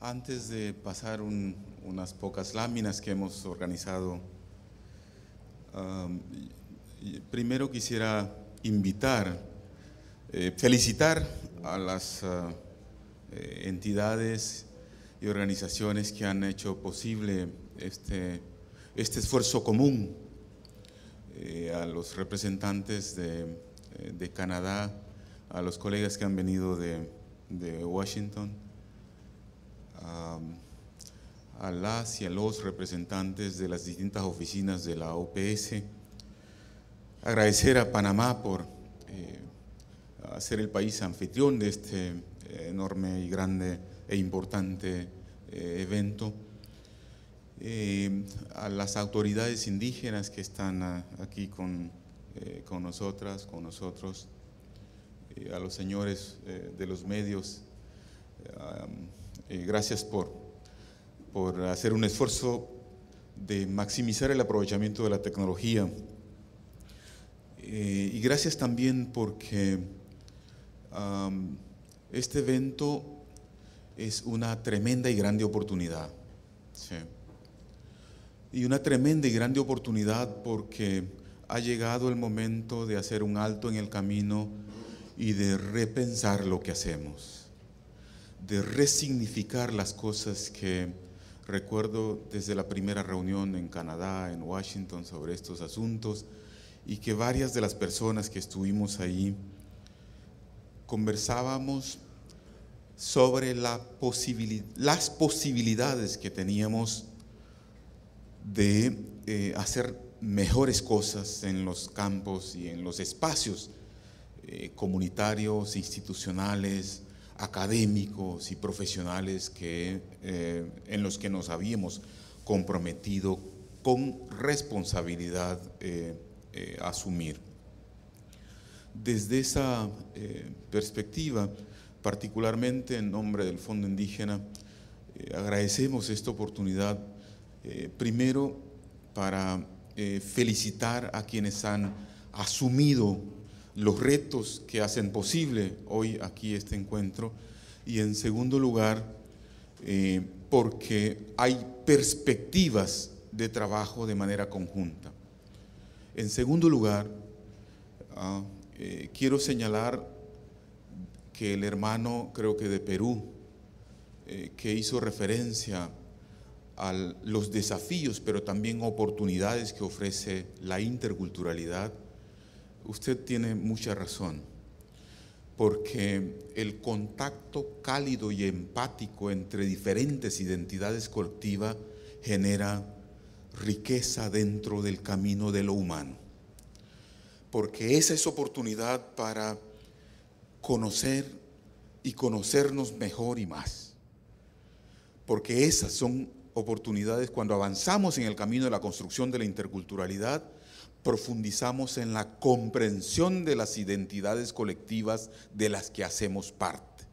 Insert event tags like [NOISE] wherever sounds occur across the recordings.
Antes de pasar unas pocas láminas que hemos organizado, um, primero quisiera invitar, eh, felicitar a las uh, eh, entidades y organizaciones que han hecho posible este, este esfuerzo común, eh, a los representantes de, Canadá, a los colegas que han venido de Washington a las y a los representantes de las distintas oficinas de la OPS, agradecer a Panamá por ser eh, el país anfitrión de este eh, enorme y grande e importante eh, evento, a las autoridades indígenas que están aquí con, con nosotras, con nosotros, a los señores de los medios, eh, gracias por, hacer un esfuerzo de maximizar el aprovechamiento de la tecnología. Eh, y gracias también porque este evento es una tremenda y grande oportunidad. Y una tremenda y grande oportunidad porque ha llegado el momento de hacer un alto en el camino y de repensar lo que hacemos de resignificar las cosas que recuerdo desde la primera reunión en Canadá, en Washington, sobre estos asuntos, y que varias de las personas que estuvimos ahí conversábamos sobre la las posibilidades que teníamos de eh, hacer mejores cosas en los campos y en los espacios eh, comunitarios, institucionales, académicos y profesionales que, eh, en los que nos habíamos comprometido con responsabilidad eh, eh, asumir. Desde esa perspectiva, particularmente en nombre del Fondo Indígena, agradecemos esta oportunidad primero para felicitar a quienes han asumido los retos que hacen posible hoy aquí este encuentro y en segundo lugar eh, porque hay perspectivas de trabajo de manera conjunta. En segundo lugar, ah, eh, quiero señalar que el hermano, creo que de Perú, eh, que hizo referencia a los desafíos, pero también oportunidades que ofrece la interculturalidad, usted tiene mucha razón, porque el contacto cálido y empático entre diferentes identidades colectivas genera riqueza dentro del camino de lo humano, porque esa es oportunidad para conocer y conocernos mejor y más, porque esas son oportunidades cuando avanzamos en el camino de la construcción de la interculturalidad, profundizamos en la comprensión de las identidades colectivas de las que hacemos parte,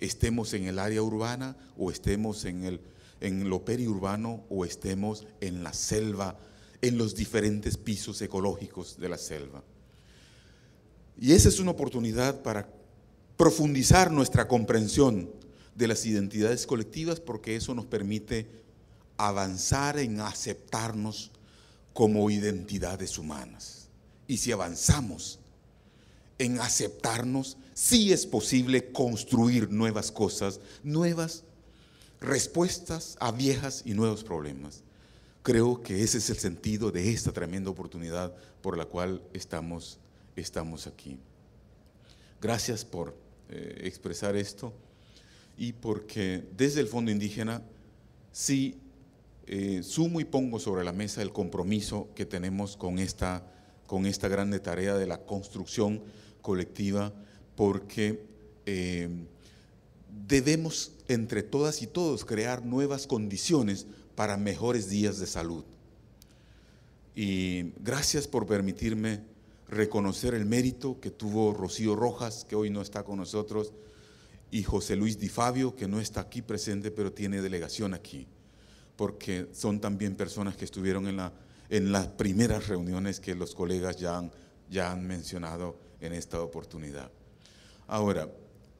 estemos en el área urbana o estemos en, el, en lo periurbano o estemos en la selva, en los diferentes pisos ecológicos de la selva. Y esa es una oportunidad para profundizar nuestra comprensión de las identidades colectivas porque eso nos permite avanzar en aceptarnos como identidades humanas. Y si avanzamos en aceptarnos, sí es posible construir nuevas cosas, nuevas respuestas a viejas y nuevos problemas. Creo que ese es el sentido de esta tremenda oportunidad por la cual estamos, estamos aquí. Gracias por eh, expresar esto y porque desde el Fondo Indígena sí eh, sumo y pongo sobre la mesa el compromiso que tenemos con esta, con esta grande tarea de la construcción colectiva, porque eh, debemos entre todas y todos crear nuevas condiciones para mejores días de salud. Y gracias por permitirme reconocer el mérito que tuvo Rocío Rojas, que hoy no está con nosotros, y José Luis Di Fabio, que no está aquí presente, pero tiene delegación aquí porque son también personas que estuvieron en, la, en las primeras reuniones que los colegas ya han, han mencionado en esta oportunidad. Ahora,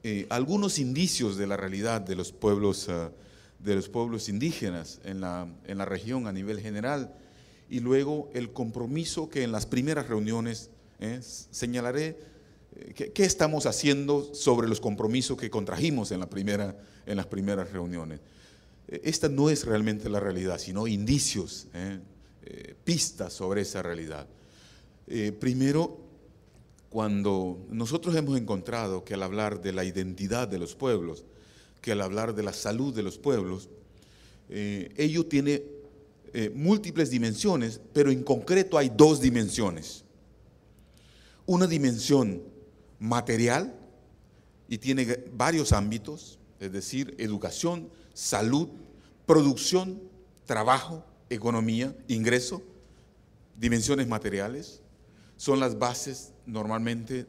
eh, algunos indicios de la realidad de los pueblos, eh, de los pueblos indígenas en la, en la región a nivel general y luego el compromiso que en las primeras reuniones eh, señalaré qué, estamos haciendo sobre los compromisos que contrajimos en, la primera, en las primeras reuniones esta no es realmente la realidad, sino indicios, ¿eh? Eh, pistas sobre esa realidad. Eh, primero, cuando nosotros hemos encontrado que al hablar de la identidad de los pueblos, que al hablar de la salud de los pueblos, ello tiene múltiples dimensiones, pero en concreto hay dos dimensiones. Una dimensión material y tiene varios ámbitos, es decir, educación, salud, producción, trabajo, economía, ingreso, dimensiones materiales, son las bases normalmente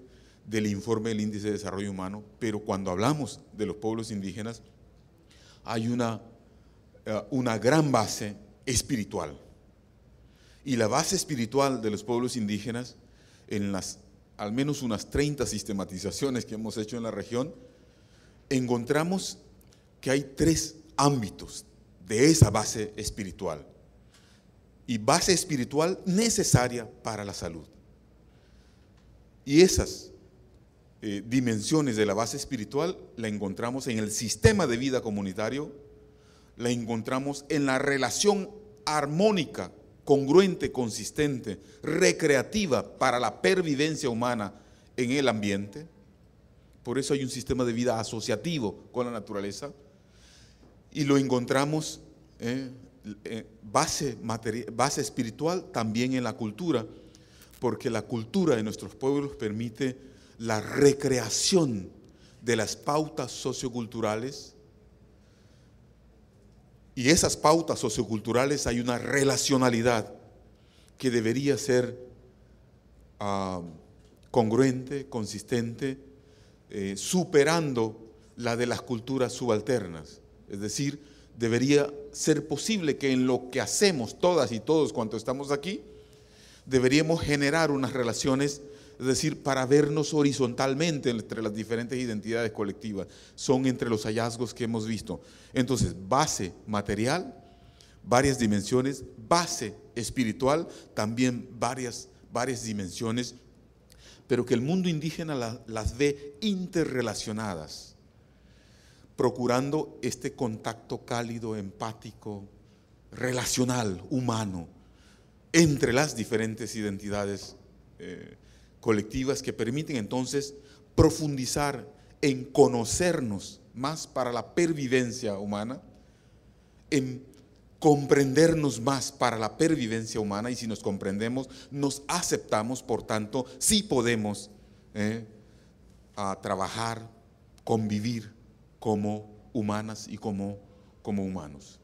del informe del Índice de Desarrollo Humano, pero cuando hablamos de los pueblos indígenas hay una, eh, una gran base espiritual. Y la base espiritual de los pueblos indígenas, en las al menos unas 30 sistematizaciones que hemos hecho en la región, encontramos que hay tres ámbitos de esa base espiritual y base espiritual necesaria para la salud. Y esas eh, dimensiones de la base espiritual la encontramos en el sistema de vida comunitario, la encontramos en la relación armónica, congruente, consistente, recreativa para la pervivencia humana en el ambiente. Por eso hay un sistema de vida asociativo con la naturaleza y lo encontramos eh, eh, base, base espiritual también en la cultura, porque la cultura de nuestros pueblos permite la recreación de las pautas socioculturales. Y esas pautas socioculturales hay una relacionalidad que debería ser ah, congruente, consistente, eh, superando la de las culturas subalternas. Es decir, debería ser posible que en lo que hacemos todas y todos cuando estamos aquí, deberíamos generar unas relaciones, es decir, para vernos horizontalmente entre las diferentes identidades colectivas. Son entre los hallazgos que hemos visto. Entonces, base material, varias dimensiones, base espiritual, también varias, varias dimensiones, pero que el mundo indígena las ve interrelacionadas procurando este contacto cálido, empático, relacional, humano, entre las diferentes identidades eh, colectivas que permiten entonces profundizar en conocernos más para la pervivencia humana, en comprendernos más para la pervivencia humana y si nos comprendemos, nos aceptamos, por tanto, si podemos eh, trabajar, convivir como humanas y como, humanos.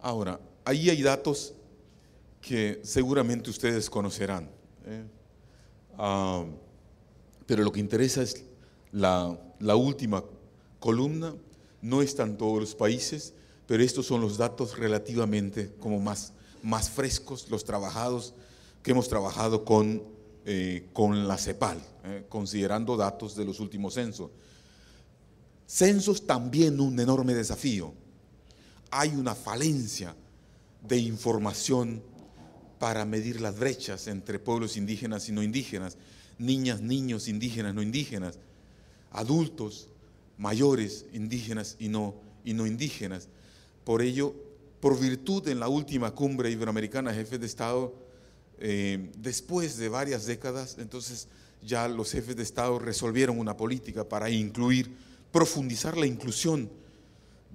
Ahora, ahí hay datos que seguramente ustedes conocerán, ¿eh? ah, pero lo que interesa es la, última columna, no están todos los países, pero estos son los datos relativamente como más, frescos, los trabajados, que hemos trabajado con, eh, con la CEPAL, ¿eh? considerando datos de los últimos censos. Censos también un enorme desafío. Hay una falencia de información para medir las brechas entre pueblos indígenas y no indígenas, niñas, niños, indígenas, no indígenas, adultos, mayores, indígenas y no, y no indígenas. Por ello, por virtud en la última cumbre iberoamericana, jefes de Estado, eh, después de varias décadas, entonces ya los jefes de Estado resolvieron una política para incluir profundizar la inclusión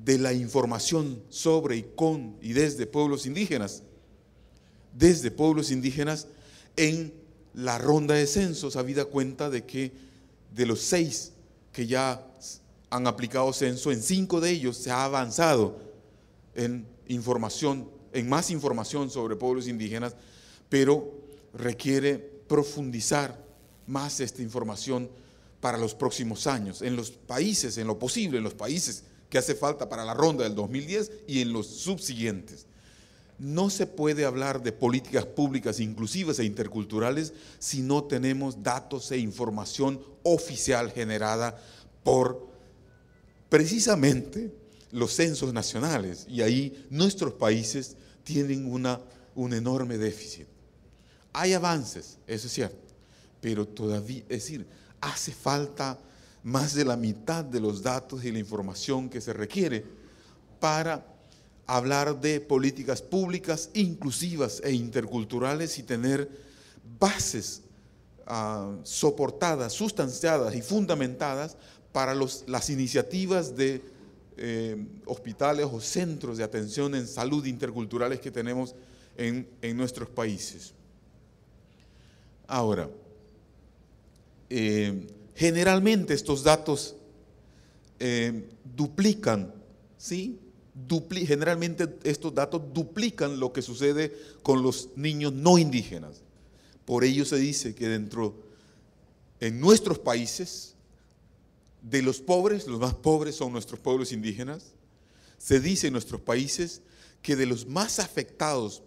de la información sobre y con y desde pueblos indígenas, desde pueblos indígenas en la ronda de censos, habida cuenta de que de los seis que ya han aplicado censo, en cinco de ellos se ha avanzado en información, en más información sobre pueblos indígenas, pero requiere profundizar más esta información para los próximos años, en los países, en lo posible, en los países que hace falta para la ronda del 2010 y en los subsiguientes. No se puede hablar de políticas públicas inclusivas e interculturales si no tenemos datos e información oficial generada por precisamente los censos nacionales. Y ahí nuestros países tienen una, un enorme déficit. Hay avances, eso es cierto, pero todavía, es decir, hace falta más de la mitad de los datos y la información que se requiere para hablar de políticas públicas inclusivas e interculturales y tener bases ah, soportadas, sustanciadas y fundamentadas para las iniciativas de eh, hospitales o centros de atención en salud interculturales que tenemos en, en nuestros países. Ahora, eh, generalmente estos datos eh, duplican, ¿sí? generalmente estos datos duplican lo que sucede con los niños no indígenas. Por ello se dice que dentro, en nuestros países, de los pobres, los más pobres son nuestros pueblos indígenas, se dice en nuestros países que de los más afectados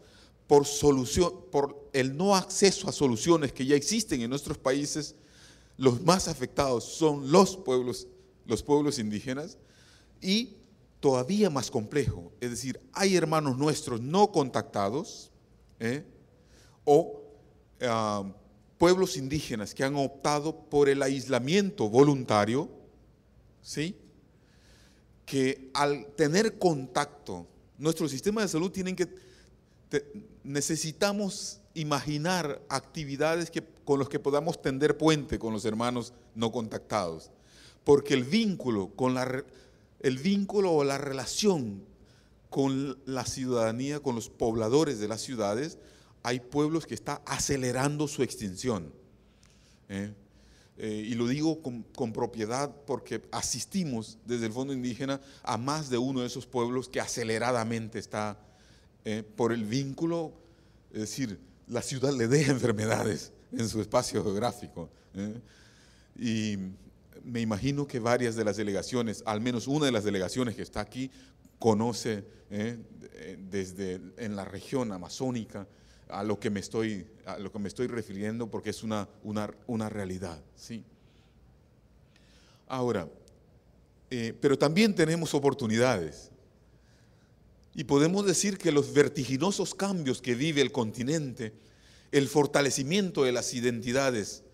por, solución, por el no acceso a soluciones que ya existen en nuestros países, los más afectados son los pueblos, los pueblos indígenas y todavía más complejo, es decir, hay hermanos nuestros no contactados ¿eh? o ah, pueblos indígenas que han optado por el aislamiento voluntario, ¿sí? que al tener contacto, nuestro sistema de salud tienen que, necesitamos imaginar actividades que, con las que podamos tender puente con los hermanos no contactados. Porque el vínculo, con la, el vínculo o la relación con la ciudadanía, con los pobladores de las ciudades, hay pueblos que está acelerando su extinción. ¿eh? Eh, y lo digo con, propiedad porque asistimos desde el Fondo Indígena a más de uno de esos pueblos que aceleradamente está eh, por el vínculo, es decir, la ciudad le deja [LAUGHS] enfermedades en su espacio geográfico. ¿eh? Y me imagino que varias de las delegaciones, al menos una de las delegaciones que está aquí, conoce ¿eh? desde en la región amazónica a lo que me estoy, a lo que me estoy refiriendo porque es una, una, realidad. ¿sí? Ahora, eh, pero también tenemos oportunidades. Y podemos decir que los vertiginosos cambios que vive el continente, el fortalecimiento de las identidades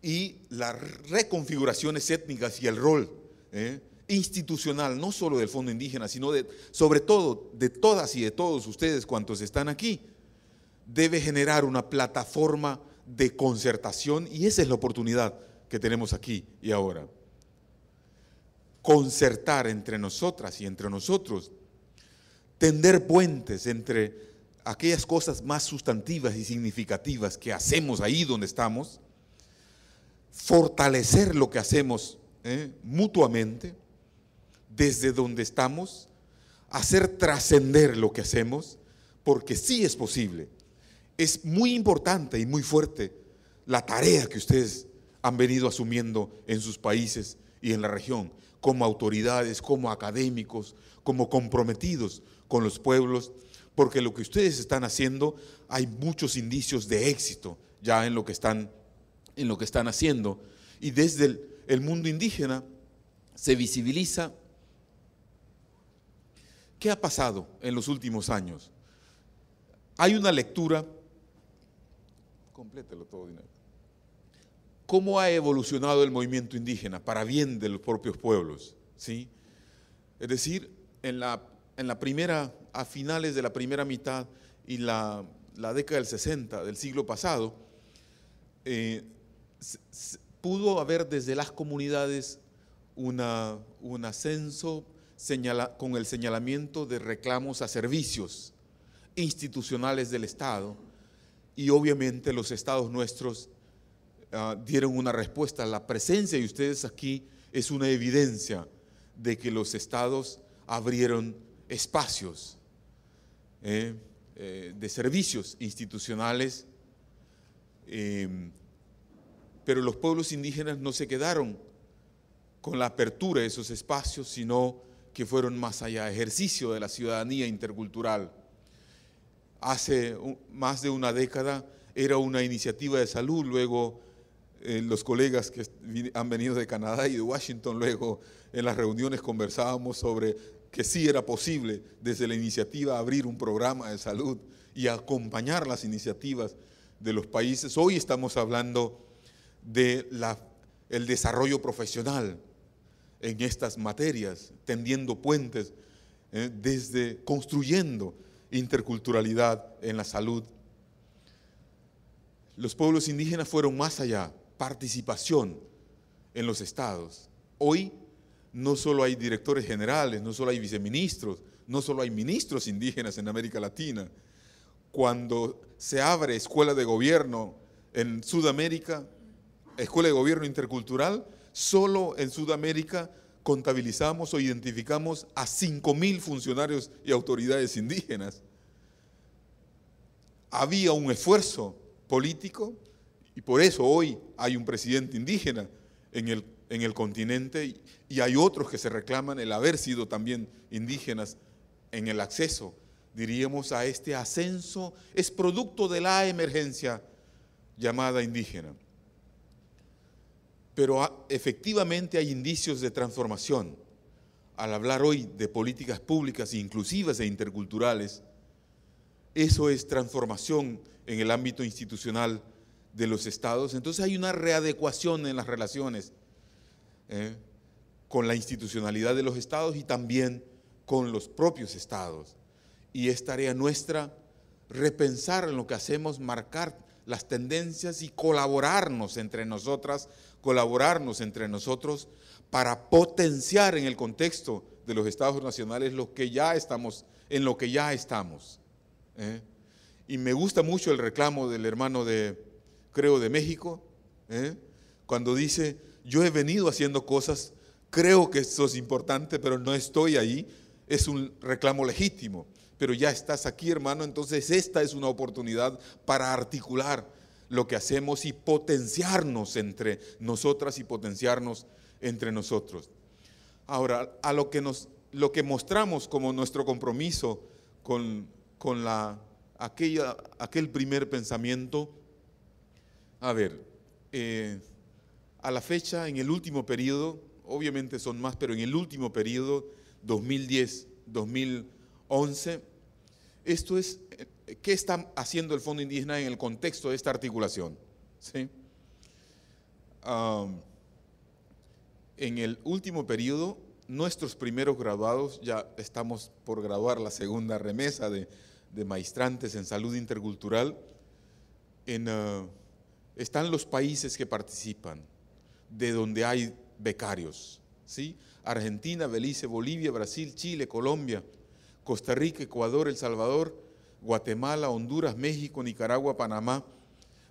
y las reconfiguraciones étnicas y el rol ¿eh? institucional, no solo del Fondo Indígena, sino de, sobre todo de todas y de todos ustedes cuantos están aquí, debe generar una plataforma de concertación y esa es la oportunidad que tenemos aquí y ahora. Concertar entre nosotras y entre nosotros tender puentes entre aquellas cosas más sustantivas y significativas que hacemos ahí donde estamos, fortalecer lo que hacemos ¿eh? mutuamente desde donde estamos, hacer trascender lo que hacemos, porque sí es posible. Es muy importante y muy fuerte la tarea que ustedes han venido asumiendo en sus países y en la región, como autoridades, como académicos, como comprometidos con los pueblos, porque lo que ustedes están haciendo, hay muchos indicios de éxito ya en lo que están, en lo que están haciendo. Y desde el, mundo indígena se visibiliza qué ha pasado en los últimos años. Hay una lectura, complételo todo, dinero. ¿Cómo ha evolucionado el movimiento indígena para bien de los propios pueblos? ¿Sí? Es decir, en la en la primera, a finales de la primera mitad y la, la década del 60 del siglo pasado, eh, pudo haber desde las comunidades una, un ascenso señala, con el señalamiento de reclamos a servicios institucionales del Estado y obviamente los estados nuestros ah, dieron una respuesta. La presencia de ustedes aquí es una evidencia de que los estados abrieron espacios eh, eh, de servicios institucionales, eh, pero los pueblos indígenas no se quedaron con la apertura de esos espacios, sino que fueron más allá, ejercicio de la ciudadanía intercultural. Hace más de una década era una iniciativa de salud, luego los colegas que han venido de Canadá y de Washington, luego en las reuniones conversábamos sobre que sí era posible desde la iniciativa abrir un programa de salud y acompañar las iniciativas de los países. Hoy estamos hablando del el desarrollo profesional en estas materias, tendiendo puentes, eh, desde construyendo interculturalidad en la salud. Los pueblos indígenas fueron más allá, participación en los estados. Hoy no solo hay directores generales, no solo hay viceministros, no solo hay ministros indígenas en América Latina. Cuando se abre escuela de gobierno en Sudamérica, escuela de gobierno intercultural, solo en Sudamérica contabilizamos o identificamos a 5.000 funcionarios y autoridades indígenas. Había un esfuerzo político y por eso hoy hay un presidente indígena en el en el continente y hay otros que se reclaman el haber sido también indígenas en el acceso, diríamos, a este ascenso, es producto de la emergencia llamada indígena. Pero efectivamente hay indicios de transformación. Al hablar hoy de políticas públicas inclusivas e interculturales, eso es transformación en el ámbito institucional de los estados. Entonces hay una readecuación en las relaciones ¿eh? con la institucionalidad de los estados y también con los propios estados. Y es tarea nuestra repensar en lo que hacemos, marcar las tendencias y colaborarnos entre nosotras, colaborarnos entre nosotros para potenciar en el contexto de los estados nacionales lo que ya estamos, en lo que ya estamos. ¿eh? Y me gusta mucho el reclamo del hermano de, creo, de México, ¿eh? cuando dice, yo he venido haciendo cosas, creo que eso es importante, pero no estoy ahí, es un reclamo legítimo. Pero ya estás aquí, hermano, entonces esta es una oportunidad para articular lo que hacemos y potenciarnos entre nosotras y potenciarnos entre nosotros. Ahora, a lo que, nos, lo que mostramos como nuestro compromiso con, con la, aquella, aquel primer pensamiento, a ver, eh, a la fecha, en el último periodo, obviamente son más, pero en el último periodo, 2010-2011, esto es, eh, ¿qué está haciendo el Fondo Indígena en el contexto de esta articulación? ¿Sí? en el último periodo, nuestros primeros graduados, ya estamos por graduar la segunda remesa de, maestrantes en salud intercultural, ah, están los países que participan de donde hay becarios. ¿sí? Argentina, Belice, Bolivia, Brasil, Chile, Colombia, Costa Rica, Ecuador, El Salvador, Guatemala, Honduras, México, Nicaragua, Panamá,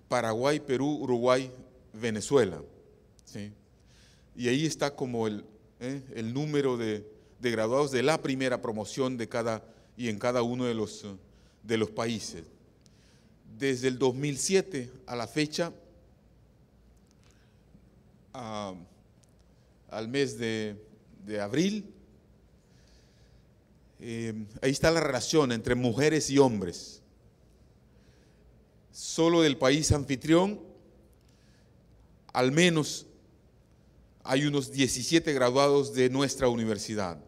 Paraguay, Perú, Uruguay, Venezuela. ¿sí? Y ahí está como el, ¿eh? el número de, de, graduados de la primera promoción de cada, y en cada uno de los, de los países. Desde el 2007 a la fecha Um, al mes de, abril. Em, ahí está la relación entre mujeres y hombres. Solo del país anfitrión, al menos hay unos 17 graduados de nuestra universidad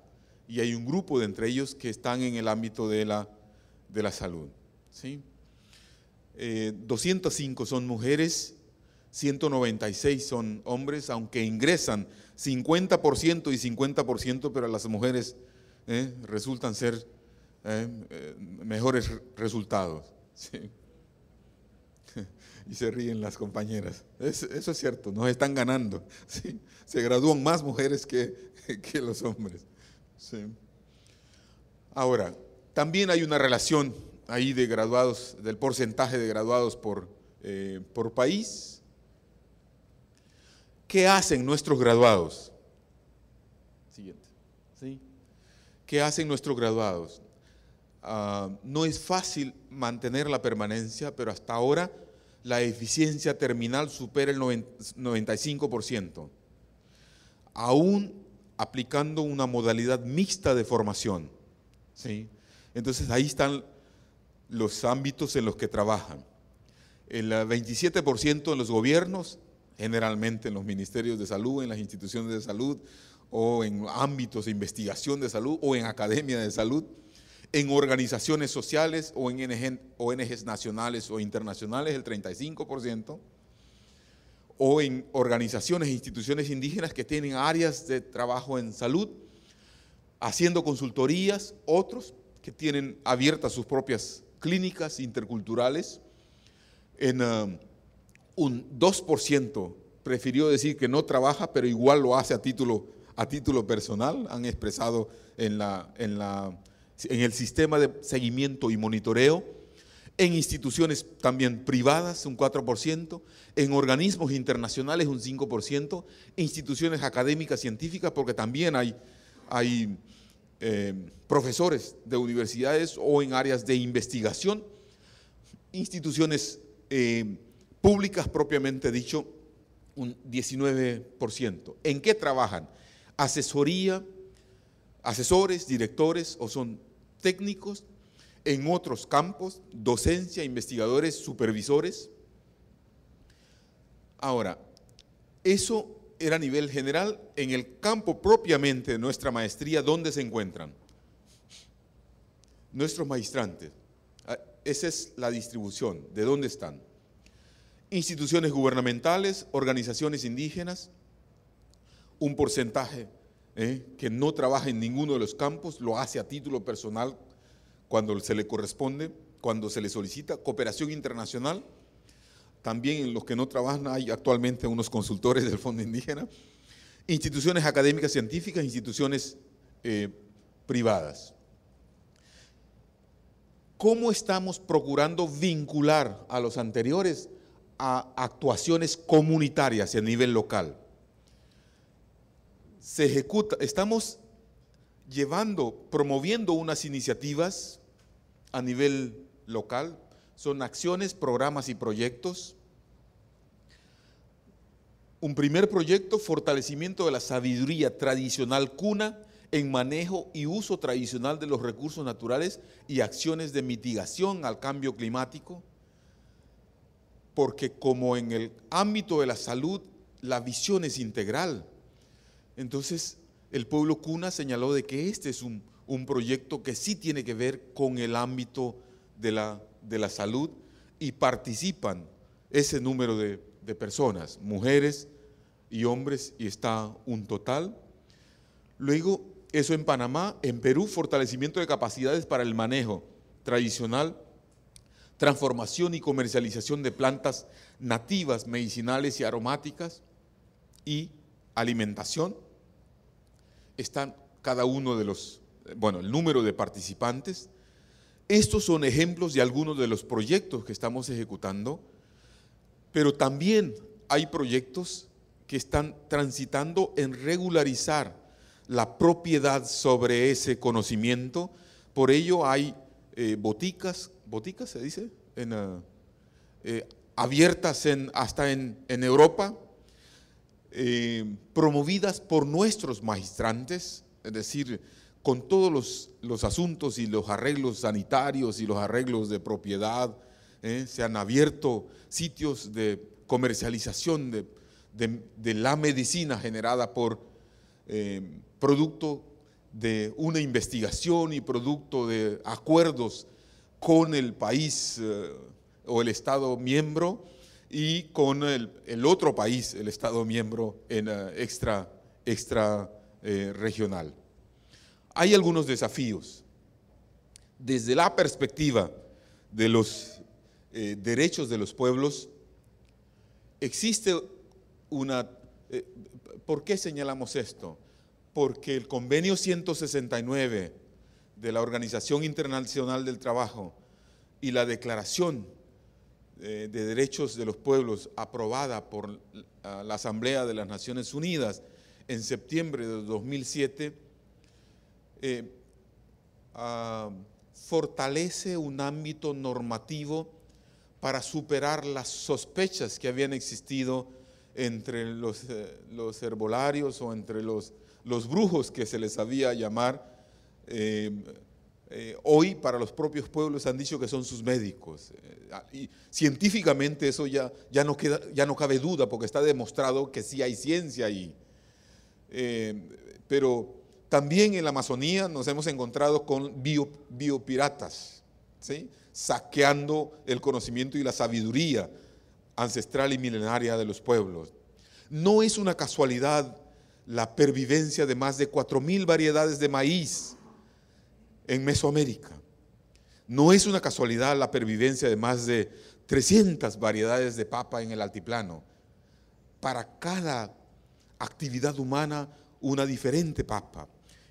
y hay un grupo de entre ellos que están en el ámbito de la, de la salud. 205 eh, son mujeres 196 son hombres, aunque ingresan 50% y 50%, pero las mujeres ¿eh? resultan ser ¿eh? Eh, mejores resultados. [LAUGHS] Y se ríen las compañeras. eso es cierto, nos están ganando. [LAUGHS] Sí. Se gradúan más mujeres que, [LAUGHS] los hombres. Ahora, también hay una relación ahí de graduados, del porcentaje de graduados por, por país. ¿Qué hacen nuestros graduados? Siguiente. ¿Qué hacen nuestros graduados? Ah, no es fácil mantener la permanencia, pero hasta ahora la eficiencia terminal supera el 95%, aún aplicando una modalidad mixta de formación. Entonces ahí están los ámbitos en los que trabajan. El 27% ah, en los gobiernos, generalmente en los ministerios de salud, en las instituciones de salud o en ámbitos de investigación de salud o en academia de salud, en organizaciones sociales o en ONGs nacionales o internacionales, el 35%, o en organizaciones e instituciones indígenas que tienen áreas de trabajo en salud, haciendo consultorías, otros que tienen abiertas sus propias clínicas interculturales, en... Um, un 2% prefirió decir que no trabaja, pero igual lo hace a título, a título personal. Han expresado en, la, en, la, en el sistema de seguimiento y monitoreo, en instituciones también privadas un 4%, en organismos internacionales un 5%, instituciones académicas, científicas, porque también hay, hay eh, profesores de universidades o en áreas de investigación, instituciones... Eh, públicas propiamente dicho, un 19%. ¿En qué trabajan? Asesoría, asesores, directores o son técnicos en otros campos, docencia, investigadores, supervisores. Ahora, eso era a nivel general en el campo propiamente de nuestra maestría, ¿dónde se encuentran? Nuestros maestrantes, ah, Esa es la distribución, ¿de dónde están? instituciones gubernamentales, organizaciones indígenas, un porcentaje eh, que no trabaja en ninguno de los campos, lo hace a título personal cuando se le corresponde, cuando se le solicita, cooperación internacional, también en los que no trabajan hay actualmente unos consultores del Fondo Indígena, instituciones académicas científicas, instituciones eh, privadas. ¿Cómo estamos procurando vincular a los anteriores a actuaciones comunitarias a nivel local. Se ejecuta, estamos llevando, promoviendo unas iniciativas a nivel local, son acciones, programas y proyectos. Un primer proyecto, fortalecimiento de la sabiduría tradicional cuna en manejo y uso tradicional de los recursos naturales y acciones de mitigación al cambio climático porque como en el ámbito de la salud la visión es integral, entonces el pueblo cuna señaló de que este es un, proyecto que sí tiene que ver con el ámbito de la, de la salud y participan ese número de, de personas, mujeres y hombres, y está un total. Luego, eso en Panamá, en Perú, fortalecimiento de capacidades para el manejo tradicional transformación y comercialización de plantas nativas, medicinales y aromáticas, y alimentación. Están cada uno de los, bueno, el número de participantes. Estos son ejemplos de algunos de los proyectos que estamos ejecutando, pero también hay proyectos que están transitando en regularizar la propiedad sobre ese conocimiento. Por ello hay eh, boticas boticas se dice, en, eh, eh, abiertas en, hasta en, Europa, eh, promovidas por nuestros magistrantes, es decir, con todos los, asuntos y los arreglos sanitarios y los arreglos de propiedad, se han abierto sitios de comercialización de la medicina generada por producto de una investigación y producto de acuerdos con el país eh, o el Estado miembro y con el, otro país, el Estado miembro en, eh, extra, extra eh, regional. Hay algunos desafíos. Desde la perspectiva de los derechos de los pueblos, existe una... ¿Por qué señalamos esto? Porque el convenio 169 de la Organización Internacional del Trabajo y la Declaración eh, de Derechos de los Pueblos aprobada por la Asamblea de las Naciones Unidas en septiembre de 2007, eh, ah, fortalece un ámbito normativo para superar las sospechas que habían existido entre los, eh, herbolarios o entre los, los brujos que se les había llamar eh, eh, hoy para los propios pueblos han dicho que son sus médicos. Eh, y científicamente eso ya, ya, no queda, ya no cabe duda porque está demostrado que sí hay ciencia ahí. pero también en la Amazonía nos hemos encontrado con biopiratas, saqueando el conocimiento y la sabiduría ancestral y milenaria de los pueblos. No es una casualidad la pervivencia de más de 4.000 variedades de maíz en Mesoamérica. No es una casualidad la pervivencia de más de 300 variedades de papa en el altiplano. Para cada actividad humana, una diferente papa.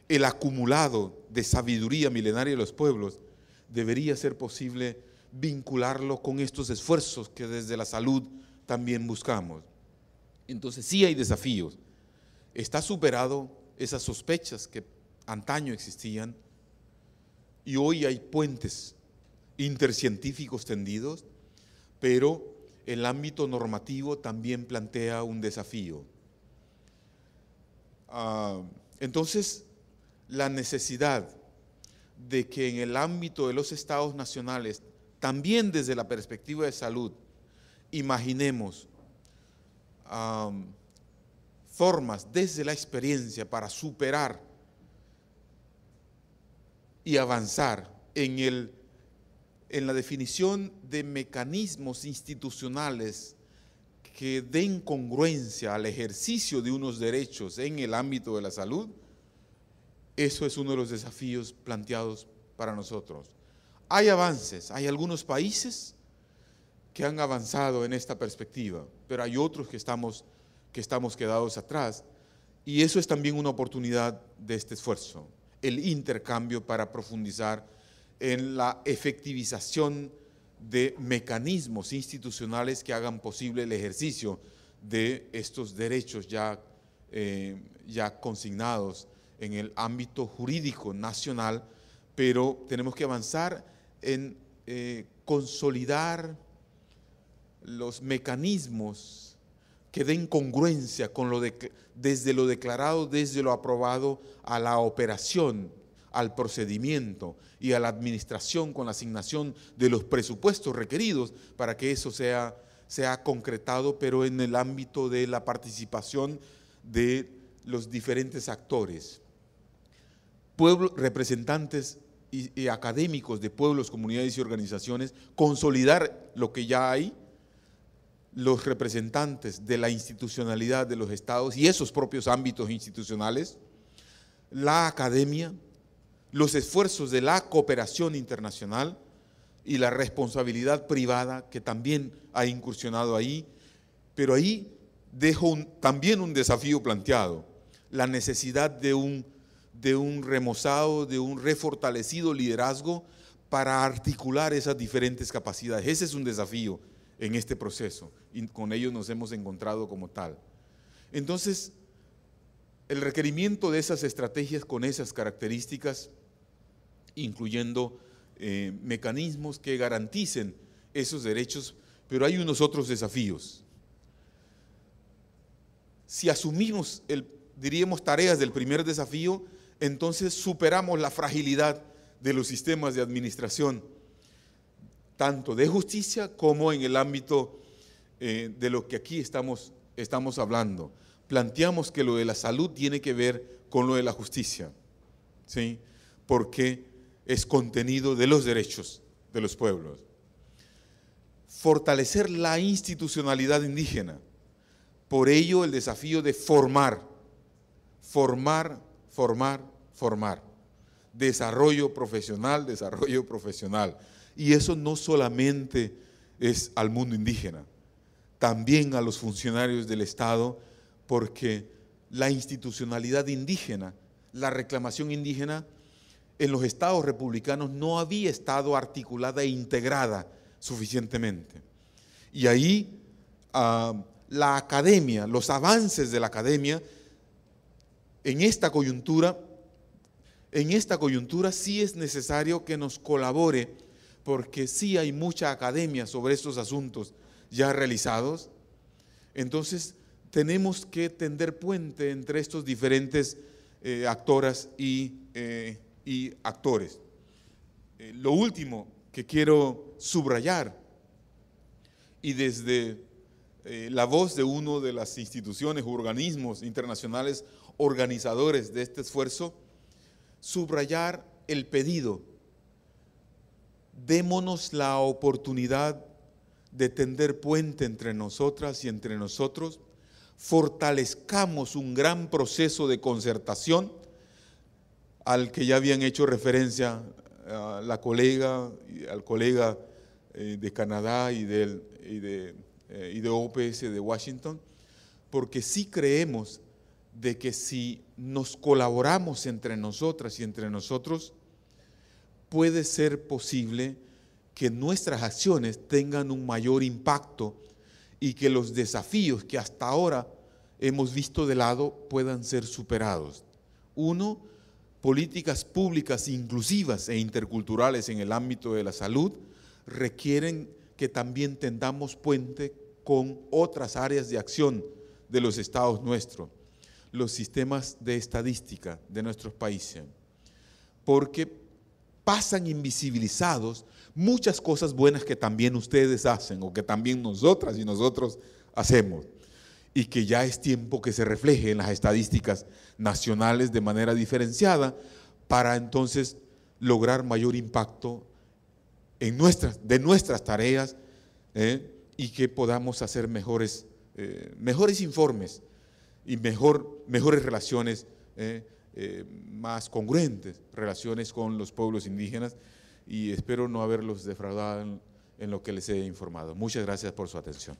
El acumulado de sabiduría milenaria de los pueblos debería ser posible vincularlo con estos esfuerzos que desde la salud también buscamos. Entonces sí hay desafíos. Está superado esas sospechas que antaño existían y hoy hay puentes intercientíficos tendidos, pero el ámbito normativo también plantea un desafío. Ah, entonces, la necesidad de que en el ámbito de los estados nacionales, también desde la perspectiva de salud, imaginemos ah, formas desde la experiencia para superar y avanzar en, el, en la definición de mecanismos institucionales que den congruencia al ejercicio de unos derechos en el ámbito de la salud, eso es uno de los desafíos planteados para nosotros. Hay avances, hay algunos países que han avanzado en esta perspectiva, pero hay otros que estamos, que estamos quedados atrás y eso es también una oportunidad de este esfuerzo el intercambio para profundizar en la efectivización de mecanismos institucionales que hagan posible el ejercicio de estos derechos ya, eh, ya consignados en el ámbito jurídico nacional, pero tenemos que avanzar en eh, consolidar los mecanismos que den congruencia con lo de, desde lo declarado, desde lo aprobado, a la operación, al procedimiento y a la administración con la asignación de los presupuestos requeridos para que eso sea, sea concretado, pero en el ámbito de la participación de los diferentes actores, representantes y académicos de pueblos, comunidades y organizaciones, consolidar lo que ya hay los representantes de la institucionalidad de los estados y esos propios ámbitos institucionales, la academia, los esfuerzos de la cooperación internacional y la responsabilidad privada que también ha incursionado ahí, pero ahí dejo también un desafío planteado, la necesidad de un, de un remozado, de un refortalecido liderazgo para articular esas diferentes capacidades. Ese es un desafío en este proceso y con ellos nos hemos encontrado como tal. Entonces, el requerimiento de esas estrategias con esas características, incluyendo eh, mecanismos que garanticen esos derechos, pero hay unos otros desafíos. Si asumimos, el, diríamos, tareas del primer desafío, entonces superamos la fragilidad de los sistemas de administración tanto de justicia como en el ámbito eh, de lo que aquí estamos, hablando. Planteamos que lo de la salud tiene que ver con lo de la justicia, ¿sí? porque es contenido de los derechos de los pueblos. Fortalecer la institucionalidad indígena. Por ello el desafío de formar, formar, formar, formar. Desarrollo profesional, desarrollo profesional y eso no solamente es al mundo indígena, también a los funcionarios del Estado, porque la institucionalidad indígena, la reclamación indígena, en los estados republicanos no había estado articulada e integrada suficientemente. Y ahí ah, la academia, los avances de la academia, en esta coyuntura, en esta coyuntura sí es necesario que nos colabore porque sí hay mucha academia sobre estos asuntos ya realizados, entonces tenemos que tender puente entre estos diferentes eh, actoras y, eh, actores. Eh, lo último que quiero subrayar, y desde la voz de uno de las instituciones u organismos internacionales organizadores de este esfuerzo, subrayar el pedido démonos la oportunidad de tender puente entre nosotras y entre nosotros, fortalezcamos un gran proceso de concertación al que ya habían hecho referencia eh, la colega, al colega eh, de Canadá y, del, y de, eh, y de OPS de Washington, porque sí creemos de que si nos colaboramos entre nosotras y entre nosotros, puede ser posible que nuestras acciones tengan un mayor impacto y que los desafíos que hasta ahora hemos visto de lado puedan ser superados. Uno, políticas públicas inclusivas e interculturales en el ámbito de la salud requieren que también tendamos puente con otras áreas de acción de los estados nuestros, los sistemas de estadística de nuestros países, porque pasan invisibilizados muchas cosas buenas que también ustedes hacen o que también nosotras y nosotros hacemos y que ya es tiempo que se refleje en las estadísticas nacionales de manera diferenciada para entonces lograr mayor impacto en nuestras, de nuestras tareas ¿eh? y que podamos hacer mejores, eh, mejores informes y mejor, mejores relaciones ¿eh? Eh, más congruentes relaciones con los pueblos indígenas y espero no haberlos defraudado en, en lo que les he informado. Muchas gracias por su atención.